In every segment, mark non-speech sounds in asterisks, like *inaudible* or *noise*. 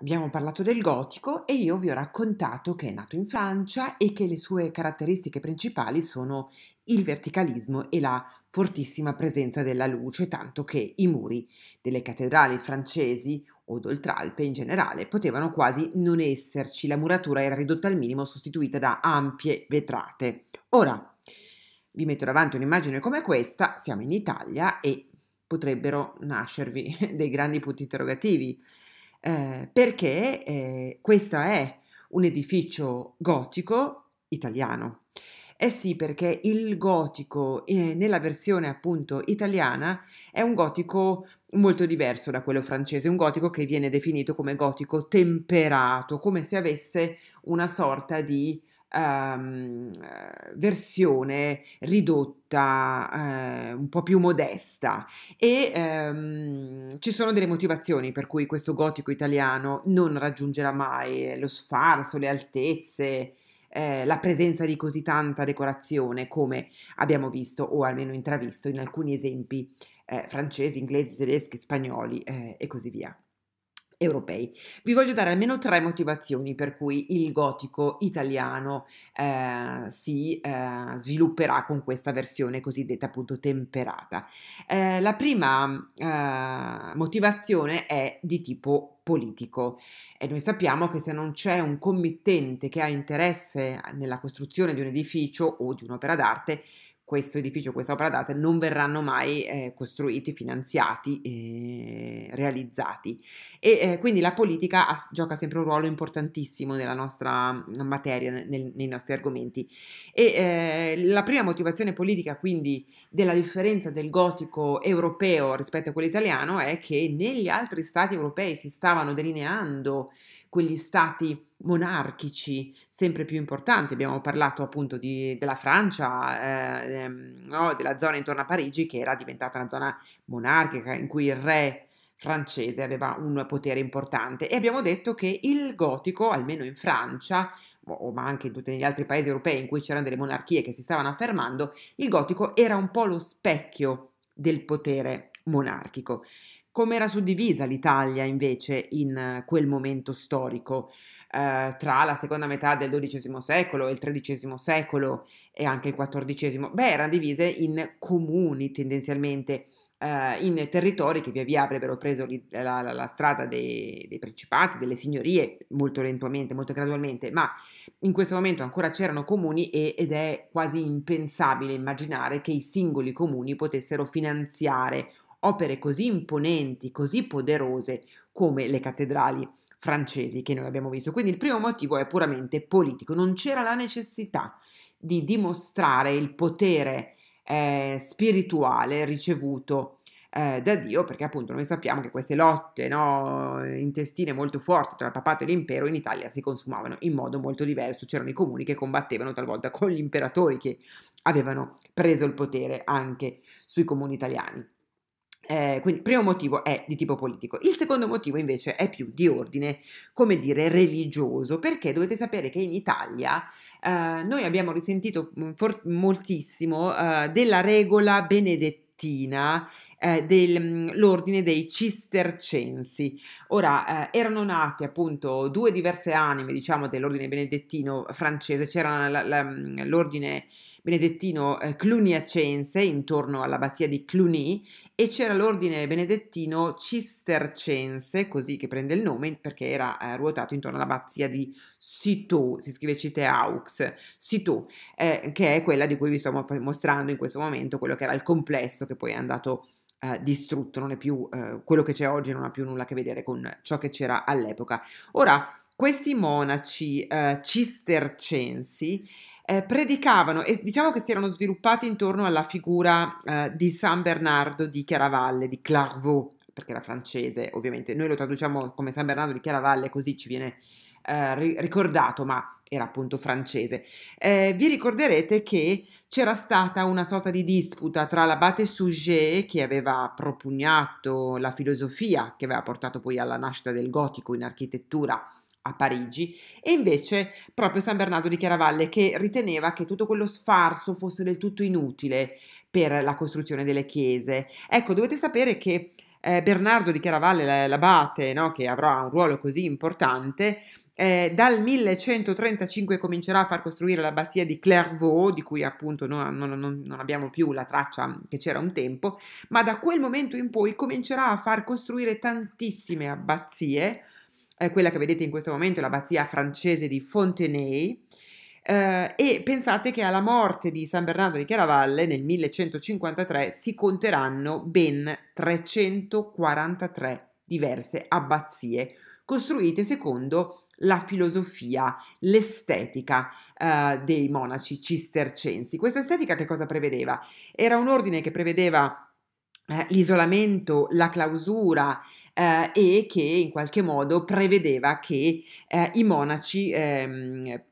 Abbiamo parlato del gotico e io vi ho raccontato che è nato in Francia e che le sue caratteristiche principali sono il verticalismo e la fortissima presenza della luce, tanto che i muri delle cattedrali francesi o d'oltralpe in generale potevano quasi non esserci, la muratura era ridotta al minimo sostituita da ampie vetrate. Ora, vi metto davanti un'immagine come questa, siamo in Italia e potrebbero nascervi *laughs* dei grandi punti interrogativi eh, perché eh, questo è un edificio gotico italiano. Eh sì, perché il gotico eh, nella versione appunto italiana è un gotico molto diverso da quello francese, un gotico che viene definito come gotico temperato, come se avesse una sorta di ehm, eh, versione ridotta, eh, un po' più modesta e ehm, ci sono delle motivazioni per cui questo gotico italiano non raggiungerà mai lo sfarzo, le altezze, eh, la presenza di così tanta decorazione come abbiamo visto o almeno intravisto in alcuni esempi eh, francesi, inglesi, tedeschi, spagnoli eh, e così via europei. Vi voglio dare almeno tre motivazioni per cui il gotico italiano eh, si eh, svilupperà con questa versione cosiddetta appunto temperata. Eh, la prima eh, motivazione è di tipo politico e noi sappiamo che se non c'è un committente che ha interesse nella costruzione di un edificio o di un'opera d'arte, questo edificio, questa opera d'arte non verranno mai eh, costruiti, finanziati, eh, realizzati. E eh, quindi la politica ha, gioca sempre un ruolo importantissimo nella nostra mm, materia, nel, nei nostri argomenti. E eh, la prima motivazione politica quindi della differenza del gotico europeo rispetto a quello italiano è che negli altri stati europei si stavano delineando quegli stati monarchici sempre più importanti. Abbiamo parlato appunto di, della Francia, eh, ehm, no, della zona intorno a Parigi che era diventata una zona monarchica in cui il re francese aveva un potere importante e abbiamo detto che il gotico, almeno in Francia, ma anche in tutti gli altri paesi europei in cui c'erano delle monarchie che si stavano affermando, il gotico era un po' lo specchio del potere monarchico. Come era suddivisa l'Italia invece in eh, quel momento storico? Eh, tra la seconda metà del XII secolo e il XIII secolo e anche il XIV, beh, erano divise in comuni tendenzialmente, eh, in territori che via via avrebbero preso la, la, la strada dei, dei, principati, delle signorie, molto lentamente, molto gradualmente, ma in questo momento ancora c'erano comuni e, ed è quasi impensabile immaginare che i singoli comuni potessero finanziare opere così imponenti, così poderose come le cattedrali francesi che noi abbiamo visto. Quindi il primo motivo è puramente politico, non c'era la necessità di dimostrare il potere eh, spirituale ricevuto eh, da Dio, perché appunto noi sappiamo che queste lotte no, intestine molto forti tra il papato e l'impero in Italia si consumavano in modo molto diverso, c'erano i comuni che combattevano talvolta con gli imperatori che avevano preso il potere anche sui comuni italiani. Eh, quindi il primo motivo è di tipo politico, il secondo motivo invece è più di ordine, come dire, religioso, perché dovete sapere che in Italia eh, noi abbiamo risentito mm, for- moltissimo eh, della regola benedettina eh, dell'ordine mm, dei cistercensi. Ora, eh, erano nate appunto due diverse anime, diciamo, dell'ordine benedettino francese, c'era la, la, mm, l'ordine benedettino eh, cluniacense intorno all'abbazia di Cluny e c'era l'ordine benedettino cistercense, così che prende il nome perché era eh, ruotato intorno all'abbazia di Citeaux, si scrive Citeaux, Citeaux, eh, che è quella di cui vi sto mostrando in questo momento quello che era il complesso che poi è andato eh, distrutto, non è più eh, quello che c'è oggi, non ha più nulla a che vedere con ciò che c'era all'epoca. Ora, questi monaci eh, cistercensi eh, predicavano e diciamo che si erano sviluppati intorno alla figura eh, di San Bernardo di Chiaravalle, di Clairvaux, perché era francese ovviamente, noi lo traduciamo come San Bernardo di Chiaravalle così ci viene eh, ricordato, ma era appunto francese. Eh, vi ricorderete che c'era stata una sorta di disputa tra l'abate Suger, che aveva propugnato la filosofia, che aveva portato poi alla nascita del gotico in architettura, a Parigi e invece proprio San Bernardo di Chiaravalle che riteneva che tutto quello sfarzo fosse del tutto inutile per la costruzione delle chiese. Ecco, dovete sapere che eh, Bernardo di Chiaravalle, l'abate, no, che avrà un ruolo così importante, eh, dal 1135 comincerà a far costruire l'abbazia di Clairvaux, di cui appunto non, non, non, abbiamo più la traccia che c'era un tempo, ma da quel momento in poi comincerà a far costruire tantissime abbazie, eh, quella che vedete in questo momento è l'abbazia francese di Fontenay. Eh, e pensate che alla morte di San Bernardo di Chiaravalle nel 1153 si conteranno ben 343 diverse abbazie costruite secondo la filosofia, l'estetica eh, dei monaci cistercensi. Questa estetica che cosa prevedeva? Era un ordine che prevedeva eh, l'isolamento, la clausura eh, e che in qualche modo prevedeva che eh, i monaci ehm, eh,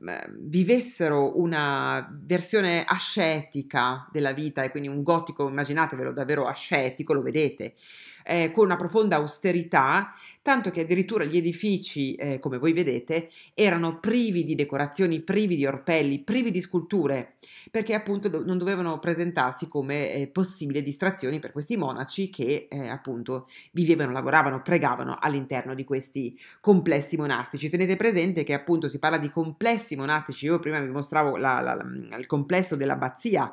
vivessero una versione ascetica della vita e quindi un gotico, immaginatevelo davvero ascetico, lo vedete, eh, con una profonda austerità, tanto che addirittura gli edifici, eh, come voi vedete, erano privi di decorazioni, privi di orpelli, privi di sculture, perché appunto do- non dovevano presentarsi come eh, possibili distrazioni per questi monaci che eh, appunto vivevano, lavoravano, pregavano all'interno di questi complessi monastici. Tenete presente che appunto si parla di complessi monastici, io prima vi mostravo la, la, la, il complesso dell'abbazia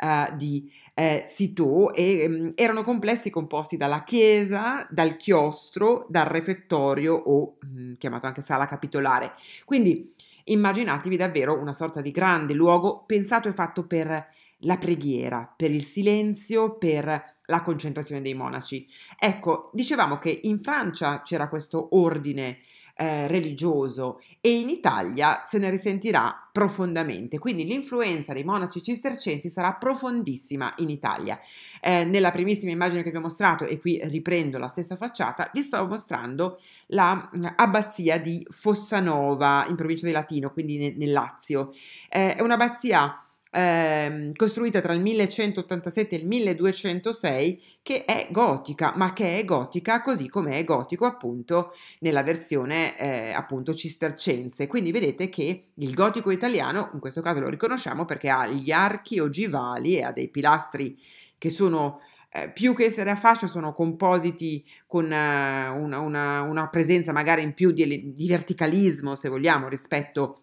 uh, di eh, Citeaux e um, erano complessi composti dalla chiesa, dal chiostro, dal refettorio o mh, mm, chiamato anche sala capitolare. Quindi immaginatevi davvero una sorta di grande luogo pensato e fatto per la preghiera, per il silenzio, per la concentrazione dei monaci. Ecco, dicevamo che in Francia c'era questo ordine eh, religioso e in Italia se ne risentirà profondamente, quindi l'influenza dei monaci cistercensi sarà profondissima in Italia. Eh, nella primissima immagine che vi ho mostrato, e qui riprendo la stessa facciata, vi sto mostrando l'abbazia la mm, di Fossanova in provincia di Latino, quindi nel, nel Lazio. Eh, è un'abbazia eh, costruita tra il 1187 e il 1206, che è gotica, ma che è gotica così come è gotico appunto nella versione eh, appunto cistercense. Quindi vedete che il gotico italiano, in questo caso lo riconosciamo perché ha gli archi ogivali e ha dei pilastri che sono eh, più che essere a fascia sono compositi con eh, una, una, una, presenza magari in più di, di verticalismo, se vogliamo, rispetto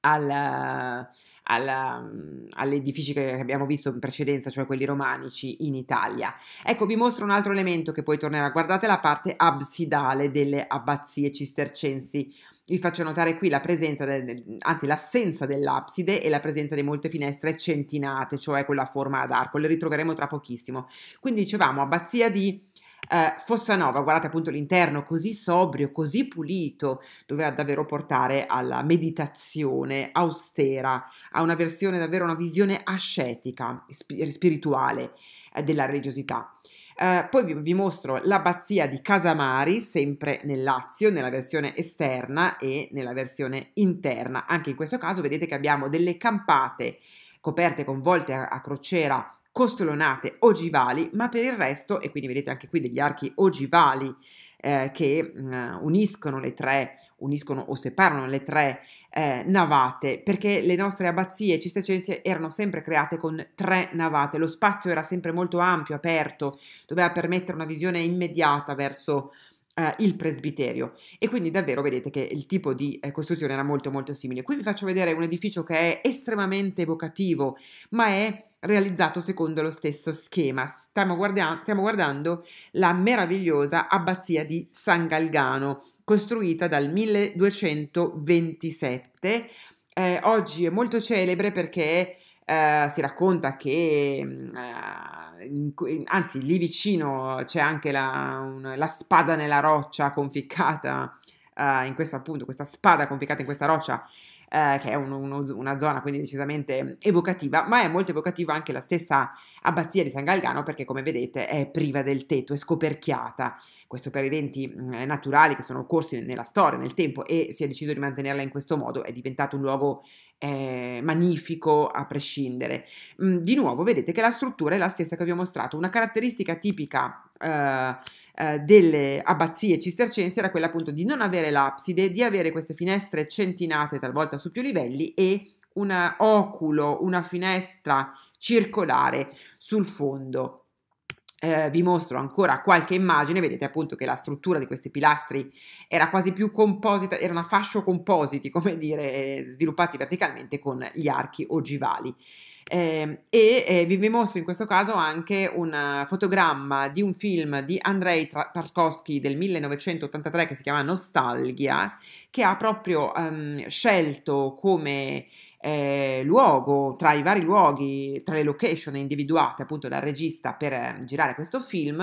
al, alla, mhmm, agli edifici che abbiamo visto in precedenza, cioè quelli romanici in Italia. Ecco, vi mostro un altro elemento che poi tornerà. Guardate la parte absidale delle abbazie cistercensi. Vi faccio notare qui la presenza, del, anzi l'assenza dell'abside e la presenza di molte finestre centinate, cioè quella forma ad arco. Le ritroveremo tra pochissimo. Quindi dicevamo abbazia di eh, Nova, guardate appunto l'interno così sobrio, così pulito, doveva davvero portare alla meditazione austera, a una versione davvero, una visione ascetica, spirituale eh, della religiosità. Eh, poi vi, vi mostro l'abbazia di Casamari, sempre nel Lazio, nella versione esterna e nella versione interna. Anche in questo caso vedete che abbiamo delle campate coperte con volte a, a crociera costolonate ogivali, ma per il resto, e quindi vedete anche qui degli archi ogivali eh, che mh, mm, uniscono le tre uniscono o separano le tre eh, navate, perché le nostre abbazie cistercensi erano sempre create con tre navate, lo spazio era sempre molto ampio, aperto, doveva permettere una visione immediata verso Uh, il presbiterio e quindi davvero vedete che il tipo di eh, costruzione era molto molto simile. Qui vi faccio vedere un edificio che è estremamente evocativo ma è realizzato secondo lo stesso schema. Stiamo, guarda- stiamo guardando la meravigliosa abbazia di San Galgano costruita dal 1227. Eh, oggi è molto celebre perché eh, si racconta che, mm, eh, in, anzi lì vicino c'è anche la, un, la spada nella roccia conficcata, eh, in questa appunto, questa spada conficcata in questa roccia, eh, che è un, uno, una zona quindi decisamente evocativa, ma è molto evocativa anche la stessa abbazia di San Galgano perché come vedete è priva del tetto, è scoperchiata, questo per eventi mm, eh, naturali che sono occorsi nella storia, nel tempo e si è deciso di mantenerla in questo modo, è diventato un luogo eh, magnifico a prescindere. Mm, di nuovo, vedete che la struttura è la stessa che vi ho mostrato. Una caratteristica tipica eh, eh, delle abbazie cistercensi era quella appunto di non avere l'abside, di avere queste finestre centinate talvolta su più livelli e un oculo, una finestra circolare sul fondo eh, vi mostro ancora qualche immagine, vedete appunto che la struttura di questi pilastri era quasi più composita, era una fascio compositi, come dire, sviluppati verticalmente con gli archi ogivali. Eh, e eh, vi mostro in questo caso anche un eh, fotogramma di un film di Andrei Tarkovsky del 1983 che si chiama Nostalgia, che ha proprio ehm, scelto come eh, luogo, tra i vari luoghi, tra le location individuate appunto dal regista per eh, girare questo film,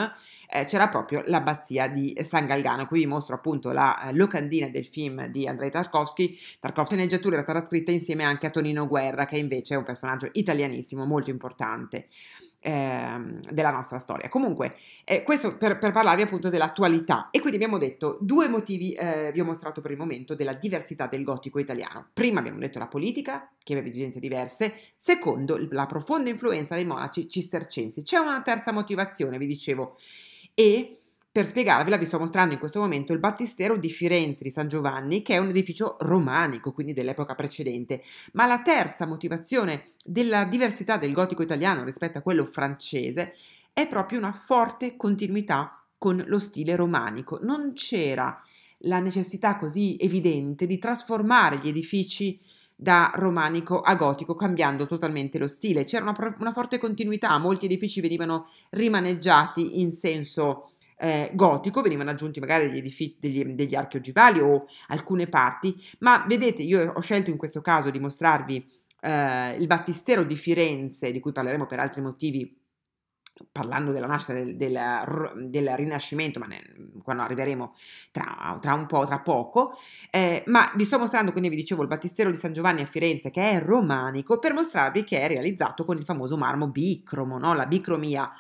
eh, c'era proprio l'abbazia di San Galgano. Qui vi mostro appunto la eh, locandina del film di Andrei Tarkovsky. Tarkovsky sceneggiatura era stata scritta insieme anche a Tonino Guerra, che invece è un personaggio italianissimo, molto importante. Ehm, della nostra storia. Comunque, eh, questo per, per, parlarvi appunto dell'attualità. E quindi abbiamo detto due motivi, eh, vi ho mostrato per il momento, della diversità del gotico italiano. Prima abbiamo detto la politica, che aveva esigenze diverse. Secondo, la profonda influenza dei monaci cistercensi. C'è una terza motivazione, vi dicevo, e per spiegarvela vi sto mostrando in questo momento il battistero di Firenze di San Giovanni, che è un edificio romanico, quindi dell'epoca precedente. Ma la terza motivazione della diversità del gotico italiano rispetto a quello francese è proprio una forte continuità con lo stile romanico. Non c'era la necessità così evidente di trasformare gli edifici da romanico a gotico, cambiando totalmente lo stile. C'era una, una forte continuità, molti edifici venivano rimaneggiati in senso eh, gotico, venivano aggiunti magari degli, edifici, degli, degli archi ogivali o alcune parti, ma vedete io ho scelto in questo caso di mostrarvi eh, il battistero di Firenze, di cui parleremo per altri motivi parlando della nascita del, del, del Rinascimento, ma ne, quando arriveremo tra, tra, un po', tra poco, eh, ma vi sto mostrando, quindi vi dicevo, il battistero di San Giovanni a Firenze, che è romanico, per mostrarvi che è realizzato con il famoso marmo bicromo, no? la bicromia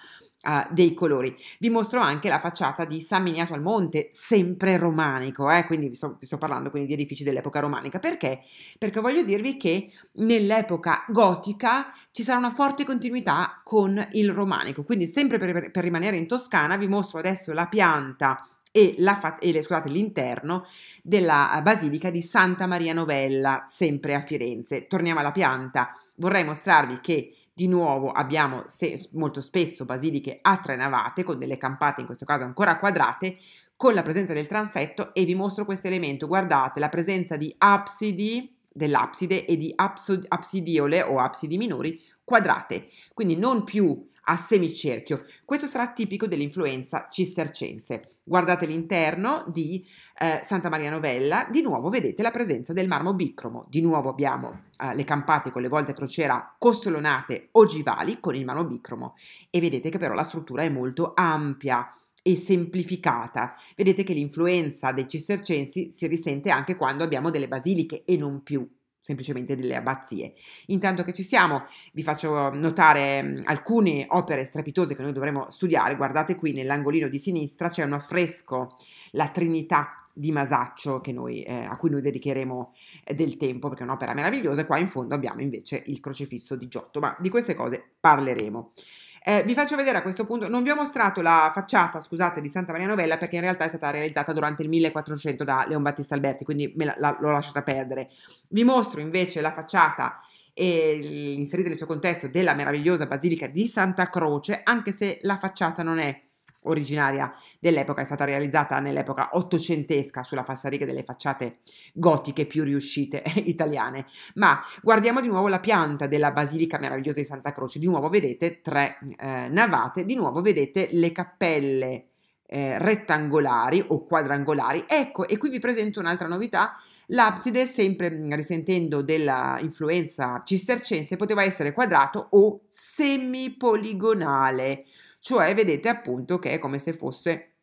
uh, dei colori. Vi mostro anche la facciata di San Miniato al Monte, sempre romanico, eh? quindi vi sto, vi sto parlando quindi di edifici dell'epoca romanica. Perché? Perché voglio dirvi che nell'epoca gotica ci sarà una forte continuità con il romanico, quindi sempre per, per rimanere in Toscana vi mostro adesso la pianta e, la, e le, scusate, l'interno della eh, Basilica di Santa Maria Novella, sempre a Firenze. Torniamo alla pianta. Vorrei mostrarvi che di nuovo abbiamo se, molto spesso basiliche a tre navate, con delle campate in questo caso ancora quadrate, con la presenza del transetto e vi mostro questo elemento. Guardate la presenza di absidi dell'abside e di absidiole o absidi minori quadrate, quindi non più a semicerchio. Questo sarà tipico dell'influenza cistercense. Guardate l'interno di eh, Santa Maria Novella, di nuovo vedete la presenza del marmo bicromo, di nuovo abbiamo eh, le campate con le volte a crociera costolonate ogivali con il marmo bicromo e vedete che però la struttura è molto ampia e semplificata. Vedete che l'influenza dei cistercensi si risente anche quando abbiamo delle basiliche e non più semplicemente delle abbazie. Intanto che ci siamo, vi faccio notare mm, alcune opere strepitose che noi dovremo studiare. Guardate qui nell'angolino di sinistra c'è un affresco, La Trinità di Masaccio noi, eh, a cui noi dedicheremo eh, del tempo perché è un'opera meravigliosa e qua in fondo abbiamo invece il crocifisso di Giotto, ma di queste cose parleremo. Eh, vi faccio vedere a questo punto, non vi ho mostrato la facciata, scusate, di Santa Maria Novella perché in realtà è stata realizzata durante il 1400 da Leon Battista Alberti, quindi la, la, l'ho lasciata perdere. Vi mostro invece la facciata e inserita nel suo contesto della meravigliosa Basilica di Santa Croce, anche se la facciata non è originaria dell'epoca, è stata realizzata nell'epoca ottocentesca sulla falsariga delle facciate gotiche più riuscite *laughs* italiane. Ma guardiamo di nuovo la pianta della Basilica Meravigliosa di Santa Croce, di nuovo vedete tre eh, navate, di nuovo vedete le cappelle eh, rettangolari o quadrangolari. Ecco, e qui vi presento un'altra novità. L'abside, sempre mm, risentendo dell'influenza cistercense, poteva essere quadrato o semipoligonale cioè vedete appunto che è come se fosse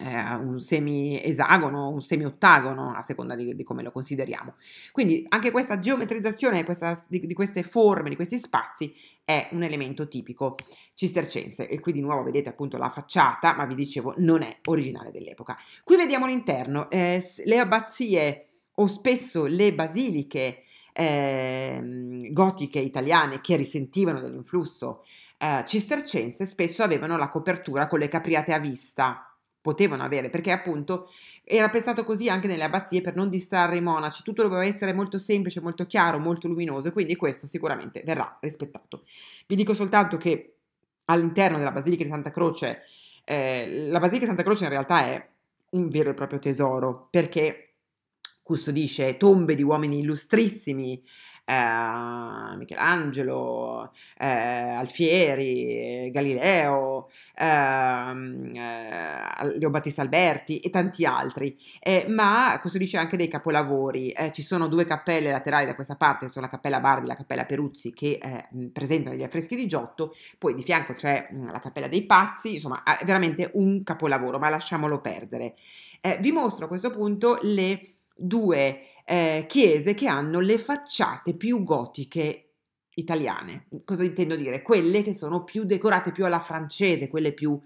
eh, un semi-esagono, un semi-ottagono, a seconda di, di, come lo consideriamo. Quindi anche questa geometrizzazione questa, di, di, queste forme, di questi spazi, è un elemento tipico cistercense. E qui di nuovo vedete appunto la facciata, ma vi dicevo non è originale dell'epoca. Qui vediamo l'interno, eh, le abbazie o spesso le basiliche eh, gotiche italiane che risentivano dell'influsso eh, cistercense spesso avevano la copertura con le capriate a vista, potevano avere, perché appunto era pensato così anche nelle abbazie per non distrarre i monaci, tutto doveva essere molto semplice, molto chiaro, molto luminoso, quindi questo sicuramente verrà rispettato. Vi dico soltanto che all'interno della Basilica di Santa Croce, eh, la Basilica di Santa Croce in realtà è un vero e proprio tesoro, perché custodisce tombe di uomini illustrissimi, eh, Michelangelo, eh, Alfieri, Galileo, ehm, eh, Leo Battista Alberti e tanti altri, eh, ma costruisce anche dei capolavori. Eh, ci sono due cappelle laterali da questa parte, sono la cappella Bardi e la cappella Peruzzi che presentano gli affreschi di Giotto, poi di fianco c'è mh, mm, la cappella dei Pazzi, insomma è veramente un capolavoro, ma lasciamolo perdere. vi mostro a questo punto le due eh, chiese che hanno le facciate più gotiche italiane. Cosa intendo dire? Quelle che sono più decorate più alla francese, quelle più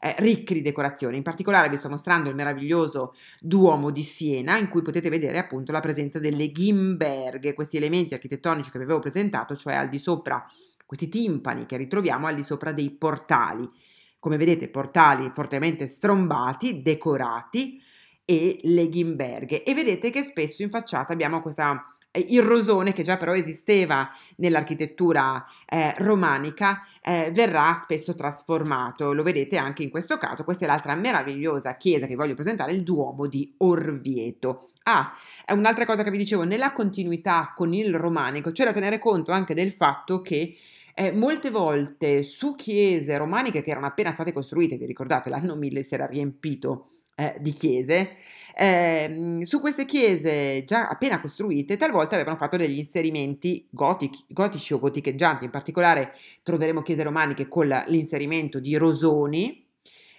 eh, ricche di decorazioni. In particolare vi sto mostrando il meraviglioso Duomo di Siena, in cui potete vedere appunto la presenza delle Gimberghe, questi elementi architettonici che vi avevo presentato, cioè al di sopra questi timpani che ritroviamo al di sopra dei portali. Come vedete, portali fortemente strombati, decorati, e le ghimberghe e vedete che spesso in facciata abbiamo questa eh, il rosone che già però esisteva nell'architettura eh, romanica eh, verrà spesso trasformato lo vedete anche in questo caso questa è l'altra meravigliosa chiesa che voglio presentare il Duomo di Orvieto Ah, è un'altra cosa che vi dicevo nella continuità con il romanico c'è da tenere conto anche del fatto che eh, molte volte su chiese romaniche che erano appena state costruite, vi ricordate, l'anno 1000 si era riempito eh, di chiese. Eh, su queste chiese già appena costruite talvolta avevano fatto degli inserimenti gotici, gotici o goticheggianti, in particolare troveremo chiese romaniche con l'inserimento di rosoni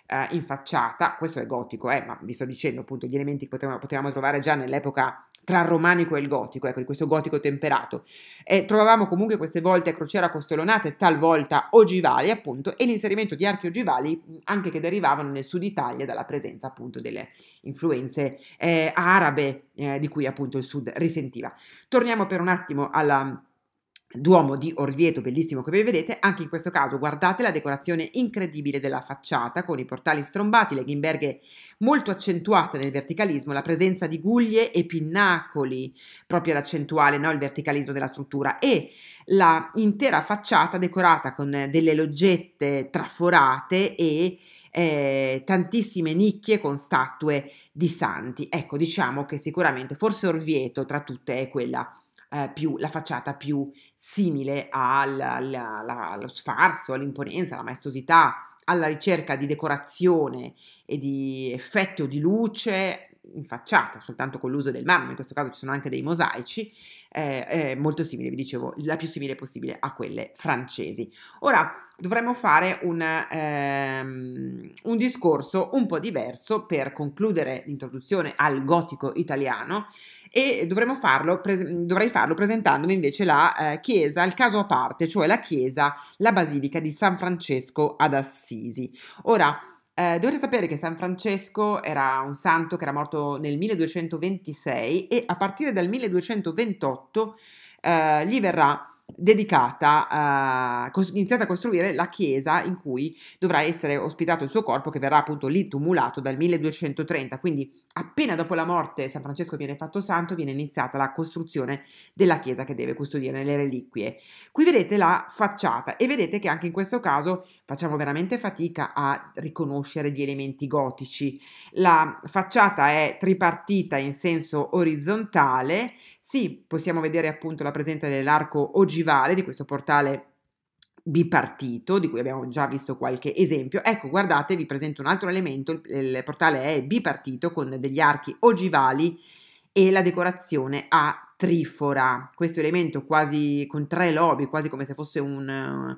eh, in facciata, questo è gotico, eh, ma vi sto dicendo appunto gli elementi che potevamo, potevamo trovare già nell'epoca tra il romanico e il gotico, ecco, di questo gotico temperato. E trovavamo comunque queste volte a crociera costolonate, talvolta ogivali, appunto, e l'inserimento di archi ogivali anche che derivavano nel sud Italia dalla presenza appunto delle influenze eh, arabe eh, di cui appunto il sud risentiva. Torniamo per un attimo alla Duomo di Orvieto, bellissimo come vedete, anche in questo caso guardate la decorazione incredibile della facciata con i portali strombati, le ghimberghe molto accentuate nel verticalismo, la presenza di guglie e pinnacoli proprio ad accentuare no? il verticalismo della struttura e l'intera facciata decorata con delle loggette traforate e eh, tantissime nicchie con statue di santi. Ecco, diciamo che sicuramente forse Orvieto tra tutte è quella eh, più, la facciata più simile alla, alla, alla, allo sfarzo, all'imponenza, alla maestosità, alla ricerca di decorazione e di effetto di luce in facciata, soltanto con l'uso del marmo, in questo caso ci sono anche dei mosaici, eh, molto simile, vi dicevo, la più simile possibile a quelle francesi. Ora dovremmo fare un, ehm, un discorso un po' diverso per concludere l'introduzione al gotico italiano e dovremmo farlo, pre- dovrei farlo presentandomi invece la eh, chiesa, il caso a parte, cioè la chiesa, la basilica di San Francesco ad Assisi. Ora, eh, dovete sapere che San Francesco era un santo che era morto nel 1226 e a partire dal 1228 eh, gli verrà dedicata, eh, iniziata a costruire la chiesa in cui dovrà essere ospitato il suo corpo che verrà appunto lì tumulato dal 1230, quindi a appena dopo la morte San Francesco viene fatto santo, viene iniziata la costruzione della chiesa che deve custodire le reliquie. Qui vedete la facciata e vedete che anche in questo caso facciamo veramente fatica a riconoscere gli elementi gotici. La facciata è tripartita in senso orizzontale, sì, possiamo vedere appunto la presenza dell'arco ogivale di questo portale bipartito, di cui abbiamo già visto qualche esempio. Ecco, guardate, vi presento un altro elemento, il, portale è bipartito con degli archi ogivali e la decorazione a trifora. Questo elemento quasi con tre lobi, quasi come se fosse un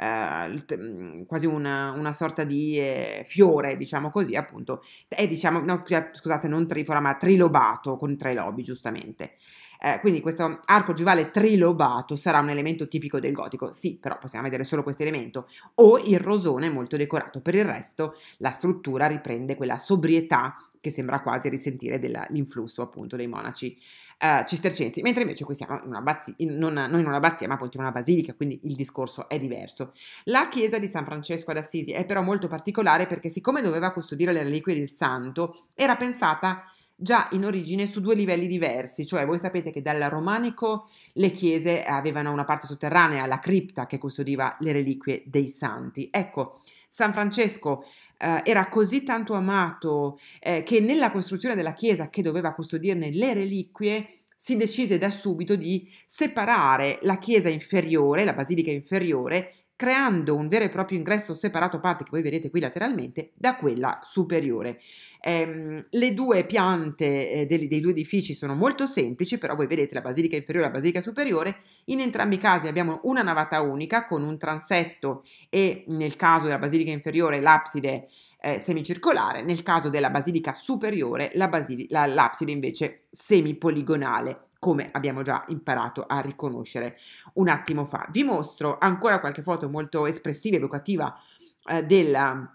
eh, mm, quasi una, una, sorta di eh, fiore, diciamo così, appunto, è diciamo, no, scusate, non trifora, ma trilobato con tre lobi, giustamente. Eh, quindi questo arco ogivale trilobato sarà un elemento tipico del gotico, sì, però possiamo vedere solo questo elemento, o il rosone molto decorato. Per il resto la struttura riprende quella sobrietà che sembra quasi risentire dell'influsso appunto dei monaci eh, cistercensi, mentre invece qui siamo in una bazzi- in, non, non in un'abbazia ma appunto in una basilica, quindi il discorso è diverso. La chiesa di San Francesco ad Assisi è però molto particolare perché siccome doveva custodire le reliquie del santo, era pensata già in origine su due livelli diversi, cioè voi sapete che dal romanico le chiese avevano una parte sotterranea, la cripta che custodiva le reliquie dei santi. Ecco, San Francesco eh, era così tanto amato eh, che nella costruzione della chiesa che doveva custodirne le reliquie si decise da subito di separare la chiesa inferiore, la basilica inferiore, creando un vero e proprio ingresso separato a parte, che voi vedete qui lateralmente, da quella superiore. Eh, le due piante eh, dei, dei, due edifici sono molto semplici, però voi vedete la basilica inferiore e la basilica superiore, in entrambi i casi abbiamo una navata unica con un transetto e nel caso della basilica inferiore l'abside eh, semicircolare, nel caso della basilica superiore l'abside la basili- la, invece semipoligonale come abbiamo già imparato a riconoscere un attimo fa. Vi mostro ancora qualche foto molto espressiva e evocativa eh, della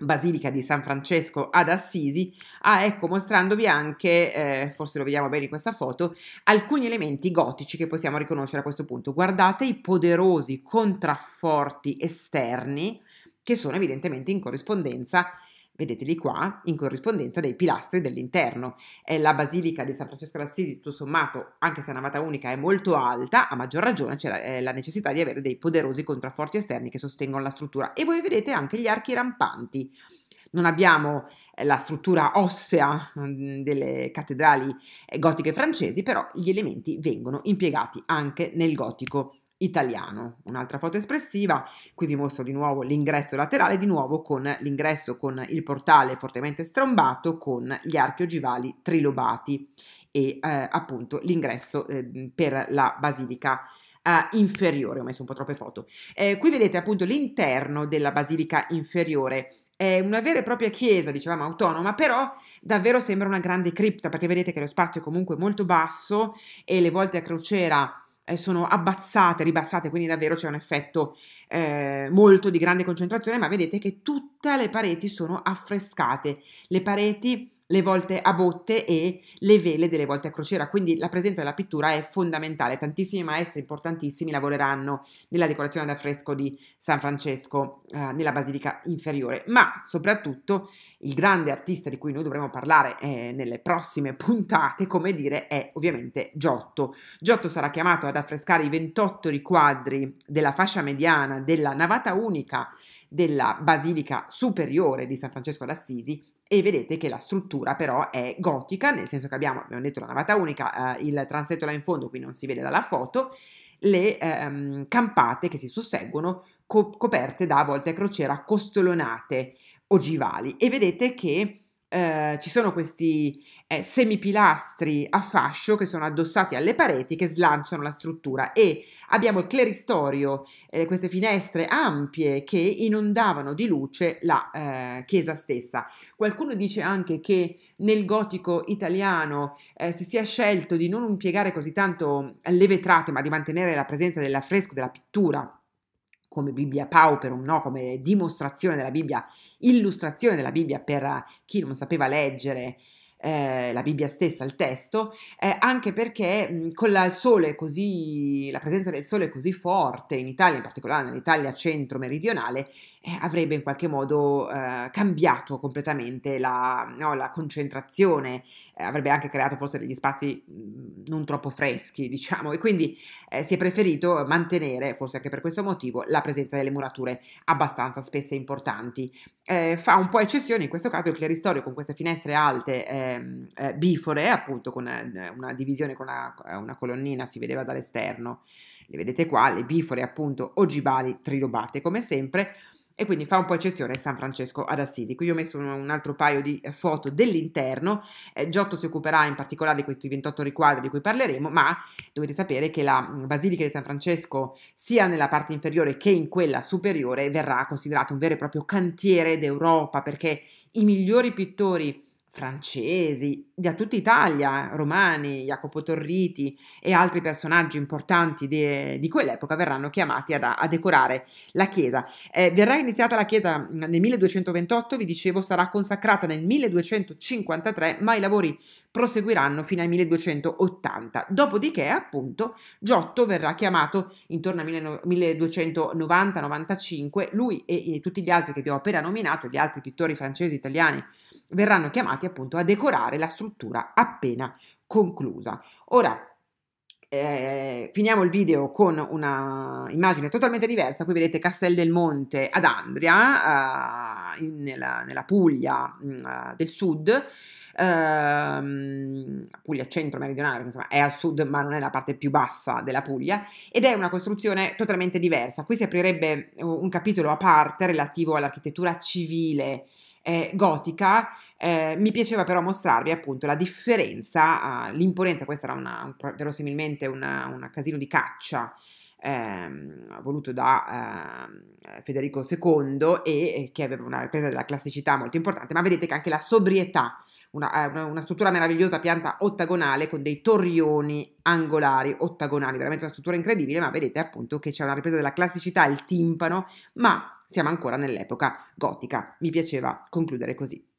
Basilica di San Francesco ad Assisi, ah, ecco, mostrandovi anche, eh, forse lo vediamo bene in questa foto, alcuni elementi gotici che possiamo riconoscere a questo punto. Guardate i poderosi contrafforti esterni che sono evidentemente in corrispondenza vedeteli qua, in corrispondenza dei pilastri dell'interno. È la basilica di San Francesco d'Assisi, tutto sommato, anche se è una navata unica, è molto alta, a maggior ragione c'è la, eh, la necessità di avere dei poderosi contrafforti esterni che sostengono la struttura. E voi vedete anche gli archi rampanti non abbiamo eh, la struttura ossea mm, delle cattedrali eh, gotiche francesi, però gli elementi vengono impiegati anche nel gotico italiano. Un'altra foto espressiva, qui vi mostro di nuovo l'ingresso laterale, di nuovo con l'ingresso con il portale fortemente strombato con gli archi ogivali trilobati e eh, appunto l'ingresso eh, per la basilica Uh, inferiore, ho messo un po' troppe foto. Eh, qui vedete appunto l'interno della basilica inferiore. È una vera e propria chiesa, dicevamo, autonoma, però davvero sembra una grande cripta perché vedete che lo spazio è comunque molto basso e le volte a crociera sono abbassate, ribassate, quindi davvero c'è un effetto eh, molto di grande concentrazione, ma vedete che tutte le pareti sono affrescate, le pareti le volte a botte e le vele delle volte a crociera, quindi la presenza della pittura è fondamentale, tantissimi maestri importantissimi lavoreranno nella decorazione ad affresco di San Francesco eh, nella Basilica Inferiore, ma soprattutto il grande artista di cui noi dovremo parlare eh, nelle prossime *laughs* puntate, come dire, è ovviamente Giotto. Giotto sarà chiamato ad affrescare i 28 riquadri della fascia mediana della navata unica della Basilica Superiore di San Francesco d'Assisi e vedete che la struttura però è gotica, nel senso che abbiamo, abbiamo detto, la navata unica, eh, il transetto là in fondo, qui non si vede dalla foto, le ehm, campate che si susseguono co- coperte da volte a crociera costolonate ogivali e vedete che eh, ci sono questi eh, semipilastri a fascio che sono addossati alle pareti che slanciano la struttura e abbiamo il cleristorio, eh, queste finestre ampie che inondavano di luce la eh, chiesa stessa. Qualcuno dice anche che nel gotico italiano eh, si sia scelto di non impiegare così tanto le vetrate ma di mantenere la presenza dell'affresco, della pittura come Bibbia Pauperum, no? come dimostrazione della Bibbia, illustrazione della Bibbia per chi non sapeva leggere eh, la Bibbia stessa, il testo, eh, anche perché mh, con la, così, la, presenza del sole così forte in Italia, in particolare nell'Italia centro-meridionale, eh, avrebbe in qualche modo eh, cambiato completamente la, no, la concentrazione, eh, avrebbe anche creato forse degli spazi non troppo freschi, diciamo, e quindi si è preferito mantenere, forse anche per questo motivo, la presenza delle murature abbastanza spesse e importanti. fa un po' eccezione in questo caso il chiaristorio con queste finestre alte Ehm, eh, bifore, appunto con eh, una divisione con una, eh, una, colonnina, si vedeva dall'esterno, le vedete qua, le bifore appunto ogivali trilobate come sempre, e quindi fa un po' eccezione San Francesco ad Assisi. Qui ho messo un altro paio di eh, foto dell'interno, eh, Giotto si occuperà in particolare di questi 28 riquadri di cui parleremo, ma dovete sapere che la mm, Basilica di San Francesco sia nella parte inferiore che in quella superiore verrà considerata un vero e proprio cantiere d'Europa perché i migliori pittori francesi, da tutta Italia, eh, Romani, Jacopo Torriti e altri personaggi importanti de, di quell'epoca verranno chiamati ad, a decorare la chiesa. Eh, verrà iniziata la chiesa nel 1228, vi dicevo, sarà consacrata nel 1253, ma i lavori proseguiranno fino al 1280. Dopodiché, appunto, Giotto verrà chiamato intorno al 1290-95, lui e, e tutti gli altri che vi ho appena nominato, gli altri pittori francesi italiani verranno chiamati appunto a decorare la struttura appena conclusa. Ora, eh, finiamo il video con una immagine totalmente diversa. Qui vedete Castel del Monte ad Andria, eh, in, nella, nella, Puglia mh, mm, eh, del sud. Eh, Puglia centro meridionale, insomma è al sud ma non è la parte più bassa della Puglia ed è una costruzione totalmente diversa. Qui si aprirebbe eh, un capitolo a parte relativo all'architettura civile eh, gotica, eh, mi piaceva però mostrarvi appunto la differenza, eh, l'imponenza, questa era una, verosimilmente un casino di caccia Ehm, voluto da ehm, Federico II e, e eh, che aveva una ripresa della classicità molto importante, ma vedete che anche la sobrietà eh, una, una, struttura meravigliosa, pianta ottagonale con dei torrioni angolari, ottagonali, veramente una struttura incredibile, ma vedete appunto che c'è una ripresa della classicità, il timpano, ma siamo ancora nell'epoca gotica. Mi piaceva concludere così.